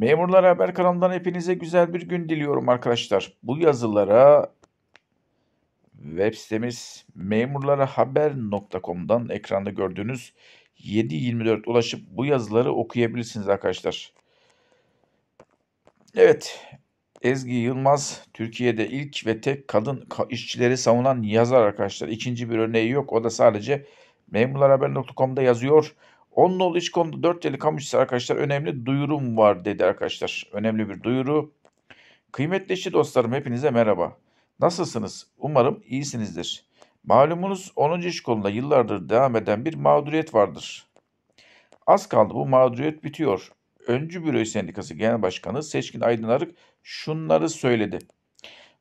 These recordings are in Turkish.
Memurlar Haber kanalından hepinize güzel bir gün diliyorum arkadaşlar. Bu yazılara web sitemiz memurlarahaber.com'dan ekranda gördüğünüz 7.24 ulaşıp bu yazıları okuyabilirsiniz arkadaşlar. Evet, Ezgi Yılmaz Türkiye'de ilk ve tek kadın işçileri savunan yazar arkadaşlar. İkinci bir örneği yok. O da sadece memurlarhaber.com'da yazıyor. Onunla İşkon'da 4 yıllık kamu arkadaşlar önemli duyurum var dedi arkadaşlar. Önemli bir duyuru. Kıymetli işçi dostlarım hepinize merhaba. Nasılsınız? Umarım iyisinizdir. Malumunuz 10. iş kolunda yıllardır devam eden bir mağduriyet vardır. Az kaldı bu mağduriyet bitiyor. Öncü Büro Sendikası Genel Başkanı Seçkin Aydınarık şunları söyledi.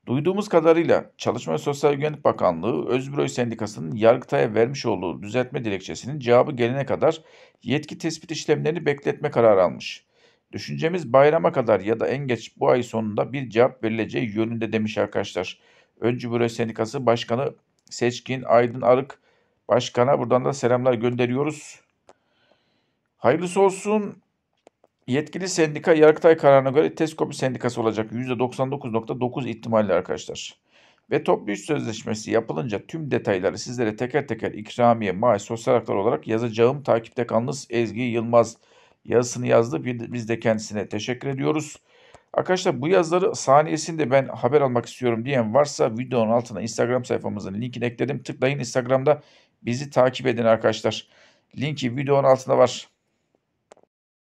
Duyduğumuz kadarıyla Çalışma ve Sosyal Güvenlik Bakanlığı Özbüro Sendikası'nın Yargıtay'a vermiş olduğu düzeltme dilekçesinin cevabı gelene kadar yetki tespit işlemlerini bekletme kararı almış. Düşüncemiz bayrama kadar ya da en geç bu ay sonunda bir cevap verileceği yönünde demiş arkadaşlar. Öncü Büro Sendikası Başkanı Seçkin Aydın Arık Başkan'a buradan da selamlar gönderiyoruz. Hayırlısı olsun. Yetkili sendika Yargıtay kararına göre TESKOMİ sendikası olacak %99.9 ihtimalle arkadaşlar. Ve toplu iş sözleşmesi yapılınca tüm detayları sizlere teker teker ikramiye, maaş, sosyal haklar olarak yazacağım. Takipte kalınız Ezgi Yılmaz yazısını yazdı. Biz de kendisine teşekkür ediyoruz. Arkadaşlar bu yazıları saniyesinde ben haber almak istiyorum diyen varsa videonun altına Instagram sayfamızın linkini ekledim. Tıklayın Instagram'da bizi takip edin arkadaşlar. Linki videonun altında var.